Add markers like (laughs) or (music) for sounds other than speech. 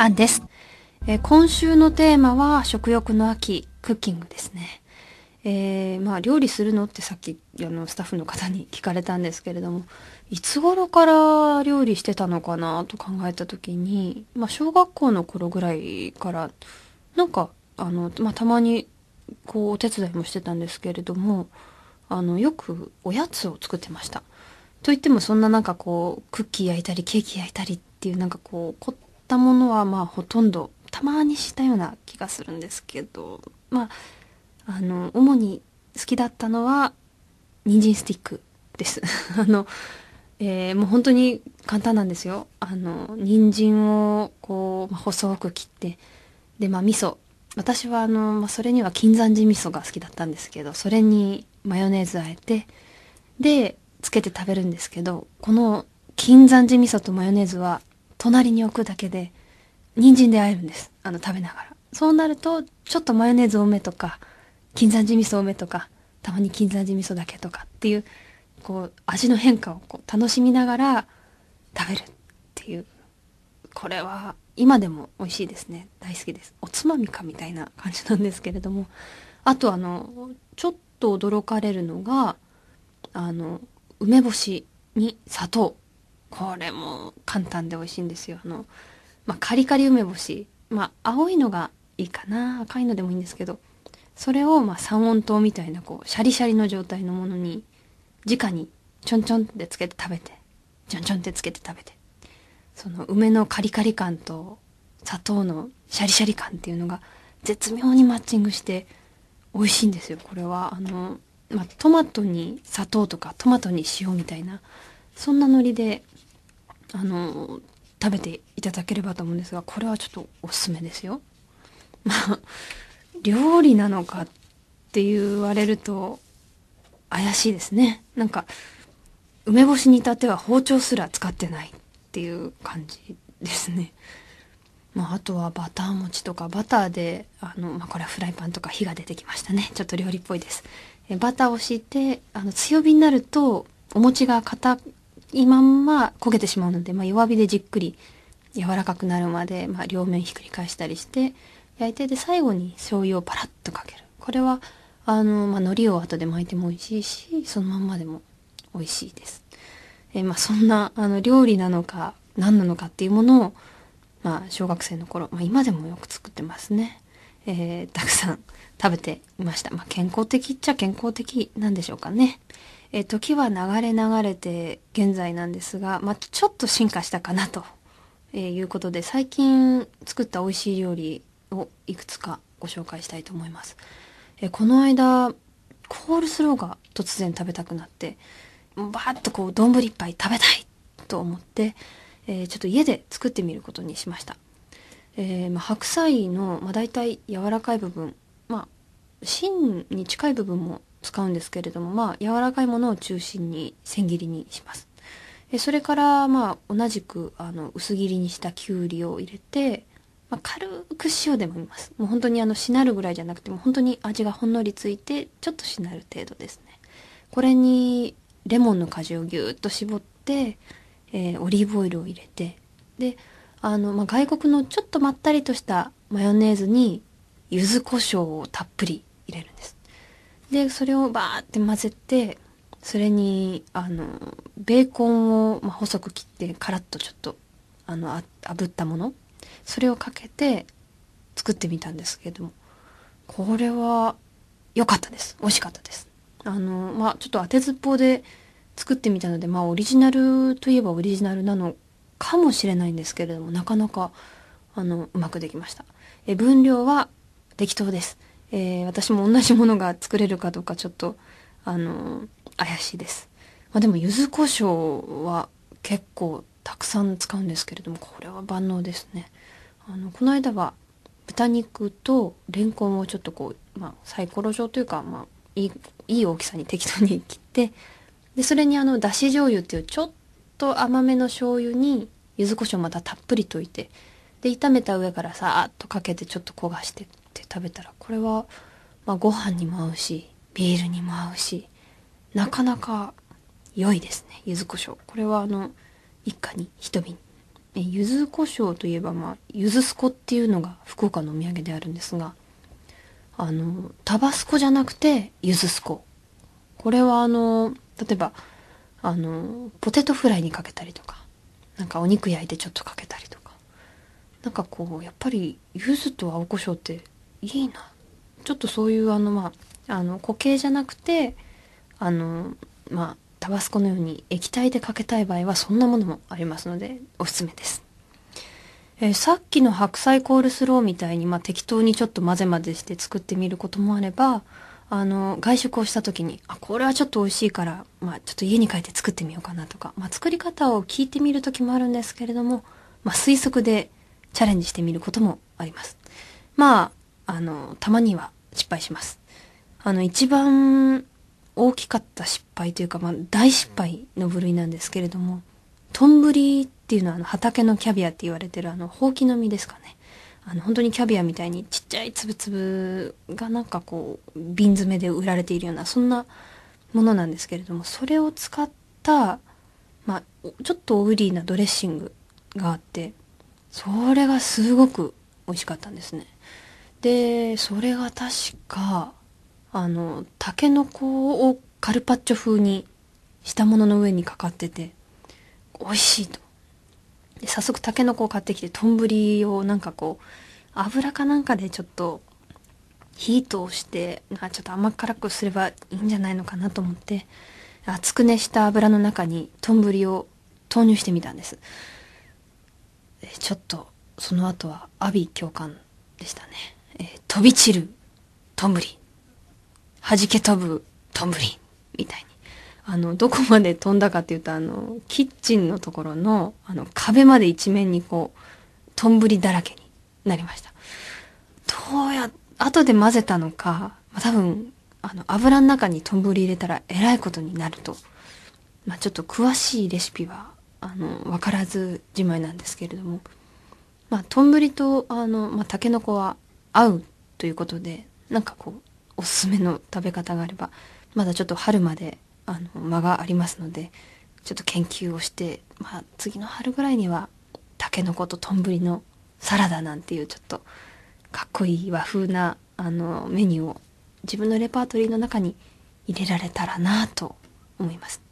案です、えー、今週のテーマは食欲の秋、クッキングですね。えー、まあ料理するのってさっきあのスタッフの方に聞かれたんですけれどもいつ頃から料理してたのかなと考えた時に、まあ、小学校の頃ぐらいからなんかあの、まあ、たまにこうお手伝いもしてたんですけれどもあのよくおやつを作ってました。といってもそんななんかこうクッキー焼いたりケーキ焼いたりっていうなんかこう凝っったものはまあほとんどたまにしたような気がするんですけどまああの主に好きだったのは人参スティックです (laughs) あの、えー、もう本当に簡単なんですよあの人参をこう、まあ、細く切ってでまあ味噌私はあの、まあ、それには金山寺味噌が好きだったんですけどそれにマヨネーズあえてでつけて食べるんですけどこの金山寺味噌とマヨネーズは隣に置くだけで人参で会えるんですあの食べながらそうなるとちょっとマヨネーズ多めとか金山寺味噌多めとかたまに金山寺味噌だけとかっていうこう味の変化をこう楽しみながら食べるっていうこれは今でも美味しいですね大好きですおつまみかみたいな感じなんですけれどもあとあのちょっと驚かれるのがあの梅干しに砂糖これも簡単で美味しいんですよあの、まあ、カリカリ梅干しまあ青いのがいいかな赤いのでもいいんですけどそれをま三温糖みたいなこうシャリシャリの状態のものに直にちょんちょんってつけて食べてちょんちょんってつけて食べてその梅のカリカリ感と砂糖のシャリシャリ感っていうのが絶妙にマッチングして美味しいんですよこれはあの、まあ、トマトに砂糖とかトマトに塩みたいなそんなノリであの食べていただければと思うんですがこれはちょっとおすすめですよ。まあ料理なのかって言われると怪しいですね。なんか梅干しに至っては包丁すら使ってないっていう感じですね。まあ、あとはバター餅とかバターであの、まあ、これはフライパンとか火が出てきましたねちょっと料理っぽいですえバターを敷いてあの強火になるとお餅が硬今ま焦げてしまうので、まあ、弱火でじっくり柔らかくなるまで、まあ、両面ひっくり返したりして焼いてで最後に醤油をパラッとかけるこれはあの、まあ、海苔を後で巻いても美味しいしそのまんまでも美味しいです、えー、まあ、そんなあの料理なのか何なのかっていうものを、まあ、小学生の頃、まあ、今でもよく作ってますね、えー、たくさん食べていました、まあ、健康的っちゃ健康的なんでしょうかねえー、時は流れ流れて現在なんですが、まあ、ちょっと進化したかなと、えいうことで最近作った美味しい料理をいくつかご紹介したいと思います。えー、この間コールスローが突然食べたくなってバーッとこう丼ぱ杯食べたいと思って、えー、ちょっと家で作ってみることにしました。えまあ、白菜の、まあ、大体柔らかい部分、まあ、芯に近い部分も使うんですけれども、まあ、柔らかいものを中心に千切りにします。それから、まあ、同じく、あの、薄切りにしたきゅうりを入れて、まあ、軽く塩でもみます。もう本当にあの、しなるぐらいじゃなくて、も本当に味がほんのりついて、ちょっとしなる程度ですね。これに、レモンの果汁をぎゅーっと絞って、えー、オリーブオイルを入れて、で、あの、まあ、外国のちょっとまったりとしたマヨネーズに、柚子胡椒をたっぷり入れるんです。でそれをバーって混ぜてそれにあのベーコンを、まあ、細く切ってカラッとちょっとあのあ炙ったものそれをかけて作ってみたんですけどもこれは良かったです美味しかったですあのまあちょっと当てずっぽうで作ってみたのでまあオリジナルといえばオリジナルなのかもしれないんですけれどもなかなかあのうまくできましたえ分量は適当ですえー、私も同じものが作れるかどうかちょっと、あのー、怪しいです。まあ、でも、柚子胡椒は結構たくさん使うんですけれども、これは万能ですね。あの、この間は豚肉とレンコンをちょっとこう、まあ、サイコロ状というか、まあ、いい、いい大きさに適当に切って、で、それにあの、だし醤油っていうちょっと甘めの醤油に、柚子胡椒またたっぷり溶いて、で、炒めた上からさーっとかけてちょっと焦がして、して食べたらこれは、まあ、ご飯にも合うしビールにも合うしなかなか良いですね柚子胡椒これはあの一家に一瓶柚子胡椒といえば、まあ、柚子すこっていうのが福岡のお土産であるんですがあのタバスコじゃなくて柚子すここれはあの例えばあのポテトフライにかけたりとかなんかお肉焼いてちょっとかけたりとかなんかこうやっぱり柚子と青胡椒っていいなちょっとそういうあのまああの固形じゃなくてあのまあタバスコのように液体でかけたい場合はそんなものもありますのでおすすめです、えー、さっきの白菜コールスローみたいに、まあ、適当にちょっと混ぜ混ぜして作ってみることもあればあの外食をした時にあこれはちょっと美味しいから、まあ、ちょっと家に帰って作ってみようかなとか、まあ、作り方を聞いてみる時もあるんですけれども、まあ、推測でチャレンジしてみることもありますまああの、たまには失敗します。あの、一番大きかった失敗というか、まあ、大失敗の部類なんですけれども、トンブリっていうのはあの畑のキャビアって言われてるあの、ほうきの実ですかね。あの、本当にキャビアみたいにちっちゃいつぶつぶがなんかこう、瓶詰めで売られているような、そんなものなんですけれども、それを使った、まあ、ちょっとオブリーなドレッシングがあって、それがすごく美味しかったんですね。でそれが確かあのたけのこをカルパッチョ風にしたものの上にかかってて美味しいとで早速たけのこを買ってきて丼をなんかこう油かなんかでちょっとヒートをしてなんかちょっと甘辛くすればいいんじゃないのかなと思って熱く熱した油の中に丼を投入してみたんですちょっとその後は阿ー教官でしたねえー、飛び散る、とリり。弾け飛ぶ、とむり。みたいに。あの、どこまで飛んだかっていうと、あの、キッチンのところの、あの、壁まで一面にこう、とんぶりだらけになりました。どうや、後で混ぜたのか、まあ、多分、あの、油の中にとんぶり入れたらえらいことになると。まあ、ちょっと詳しいレシピは、あの、わからずじまいなんですけれども。まあ、とんぶりと、あの、まあ、タケノコは合うということでなんかこうおすすめの食べ方があればまだちょっと春まであの間がありますのでちょっと研究をして、まあ、次の春ぐらいにはたけのこと丼のサラダなんていうちょっとかっこいい和風なあのメニューを自分のレパートリーの中に入れられたらなと思います。